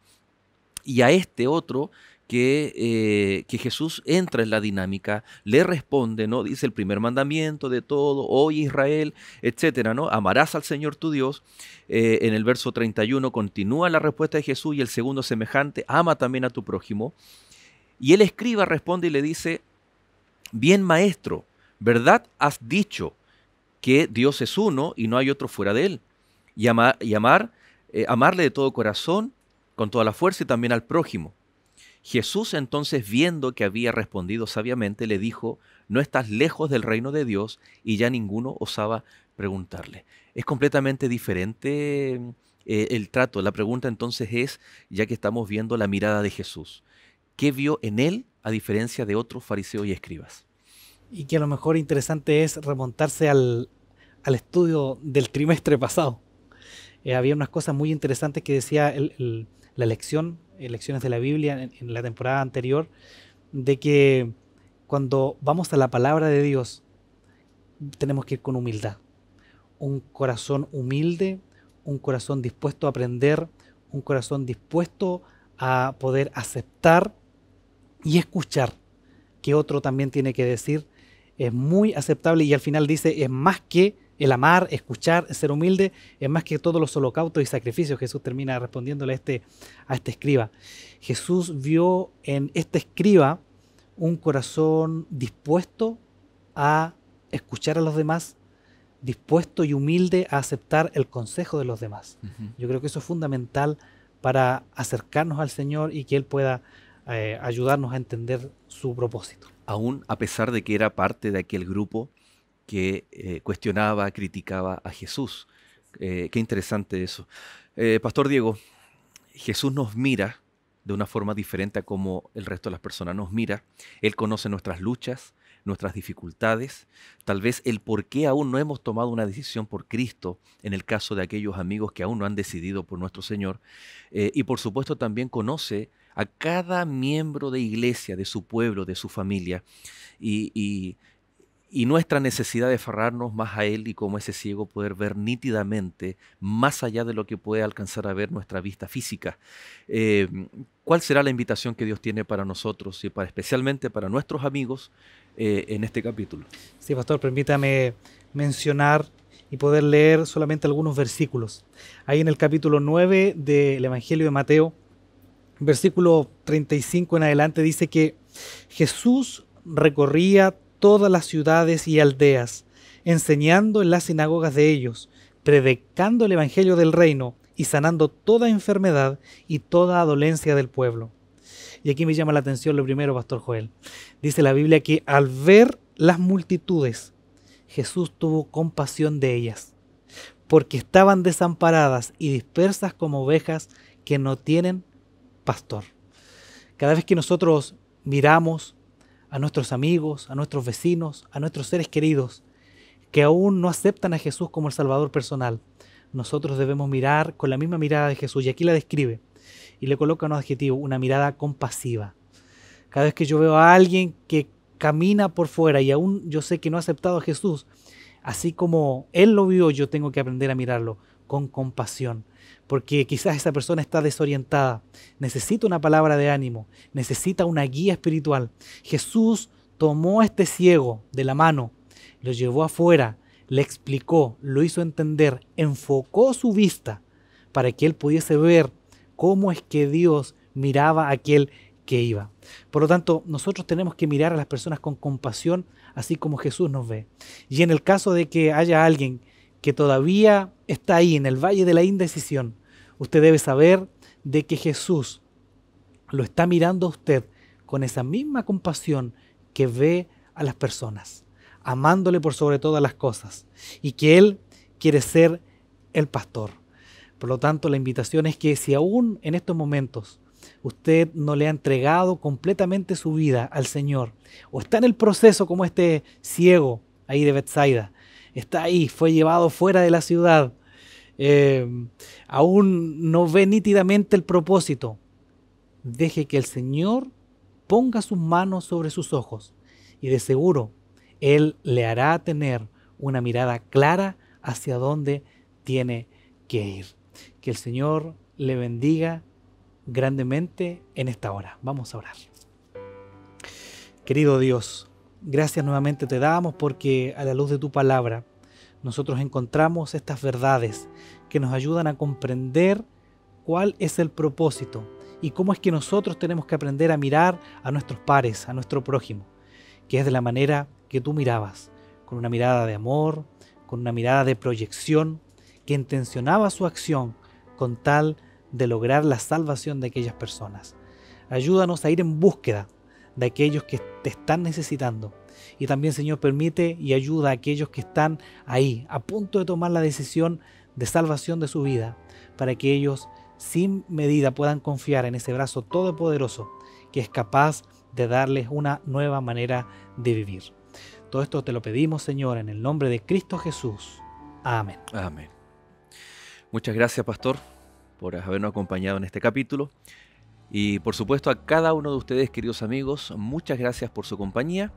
y a este otro eh, que, Jesús entra en la dinámica, le responde, ¿no? Dice el primer mandamiento de todo, hoy Israel, etcétera, ¿no? Amarás al Señor tu Dios. Eh, en el verso 31 continúa la respuesta de Jesús y el segundo semejante, ama también a tu prójimo. Y el escriba responde y le dice, bien maestro, ¿verdad has dicho que Dios es uno y no hay otro fuera de él? Y, amar, eh, amarle de todo corazón, con toda la fuerza y también al prójimo. Jesús entonces, viendo que había respondido sabiamente, le dijo, no estás lejos del reino de Dios, y ya ninguno osaba preguntarle. Es completamente diferente eh, el trato. La pregunta entonces es, ya que estamos viendo la mirada de Jesús, ¿qué vio en él a diferencia de otros fariseos y escribas? Y que a lo mejor interesante es remontarse al, estudio del trimestre pasado. Eh, había unas cosas muy interesantes que decía la lección en lecciones de la Biblia en, la temporada anterior, de que cuando vamos a la palabra de Dios, tenemos que ir con humildad. Un corazón humilde, un corazón dispuesto a aprender, un corazón dispuesto a poder aceptar y escuchar que otro también tiene que decir. Es muy aceptable y al final dice, es más que el amar, escuchar, ser humilde es más que todos los holocaustos y sacrificios. Jesús termina respondiéndole a este, a este escriba. Jesús vio en este escriba un corazón dispuesto a escuchar a los demás, dispuesto y humilde a aceptar el consejo de los demás. Yo creo que eso es fundamental para acercarnos al Señor y que Él pueda eh, ayudarnos a entender su propósito. Aún a pesar de que era parte de aquel grupo, que eh, cuestionaba, criticaba a Jesús. Eh, qué interesante eso. Eh, Pastor Diego, Jesús nos mira de una forma diferente a como el resto de las personas nos mira. Él conoce nuestras luchas, nuestras dificultades, tal vez el por qué aún no hemos tomado una decisión por Cristo, en el caso de aquellos amigos que aún no han decidido por nuestro Señor, y por supuesto también conoce a cada miembro de iglesia, de su pueblo, de su familia, y, y nuestra necesidad de aferrarnos más a Él y como ese ciego poder ver nítidamente más allá de lo que puede alcanzar a ver nuestra vista física. Eh, ¿Cuál será la invitación que Dios tiene para nosotros y para especialmente para nuestros amigos eh, en este capítulo? Sí, pastor, permítame mencionar y poder leer solamente algunos versículos. Ahí en el capítulo 9 del Evangelio de Mateo, versículo 35 en adelante, dice que Jesús recorría todas las ciudades y aldeas, enseñando en las sinagogas de ellos, predicando el Evangelio del reino y sanando toda enfermedad y toda dolencia del pueblo. Y aquí me llama la atención lo primero, Pastor Joel. Dice la Biblia que al ver las multitudes, Jesús tuvo compasión de ellas, porque estaban desamparadas y dispersas como ovejas que no tienen pastor. Cada vez que nosotros miramos, a nuestros amigos, a nuestros vecinos, a nuestros seres queridos que aún no aceptan a Jesús como el Salvador personal. Nosotros debemos mirar con la misma mirada de Jesús y aquí la describe y le coloca un adjetivo, una mirada compasiva. Cada vez que yo veo a alguien que camina por fuera y aún yo sé que no ha aceptado a Jesús, así como Él lo vio, yo tengo que aprender a mirarlo con compasión, porque quizás esa persona está desorientada, necesita una palabra de ánimo, necesita una guía espiritual. Jesús tomó a este ciego de la mano, lo llevó afuera, le explicó, lo hizo entender, enfocó su vista para que él pudiese ver cómo es que Dios miraba a aquel que iba. Por lo tanto, nosotros tenemos que mirar a las personas con compasión, así como Jesús nos ve. Y en el caso de que haya alguien que todavía está ahí en el valle de la indecisión, usted debe saber de que Jesús lo está mirando a usted con esa misma compasión que ve a las personas, amándole por sobre todas las cosas, y que Él quiere ser el pastor. Por lo tanto, la invitación es que si aún en estos momentos usted no le ha entregado completamente su vida al Señor, o está en el proceso como este ciego ahí de Bethsaida, está ahí, fue llevado fuera de la ciudad. Eh, aún no ve nítidamente el propósito. Deje que el Señor ponga sus manos sobre sus ojos y de seguro Él le hará tener una mirada clara hacia dónde tiene que ir. Que el Señor le bendiga grandemente en esta hora. Vamos a orar. Querido Dios, Gracias nuevamente te damos porque a la luz de tu palabra nosotros encontramos estas verdades que nos ayudan a comprender cuál es el propósito y cómo es que nosotros tenemos que aprender a mirar a nuestros pares, a nuestro prójimo, que es de la manera que tú mirabas, con una mirada de amor, con una mirada de proyección, que intencionaba su acción con tal de lograr la salvación de aquellas personas. Ayúdanos a ir en búsqueda de aquellos que te están necesitando. Y también, Señor, permite y ayuda a aquellos que están ahí, a punto de tomar la decisión de salvación de su vida, para que ellos sin medida puedan confiar en ese brazo todopoderoso que es capaz de darles una nueva manera de vivir. Todo esto te lo pedimos, Señor, en el nombre de Cristo Jesús. Amén. Amén. Muchas gracias, Pastor, por habernos acompañado en este capítulo. Y por supuesto a cada uno de ustedes, queridos amigos, muchas gracias por su compañía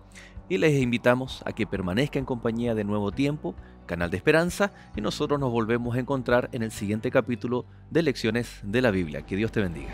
y les invitamos a que permanezcan en compañía de Nuevo Tiempo, Canal de Esperanza, y nosotros nos volvemos a encontrar en el siguiente capítulo de Lecciones de la Biblia. Que Dios te bendiga.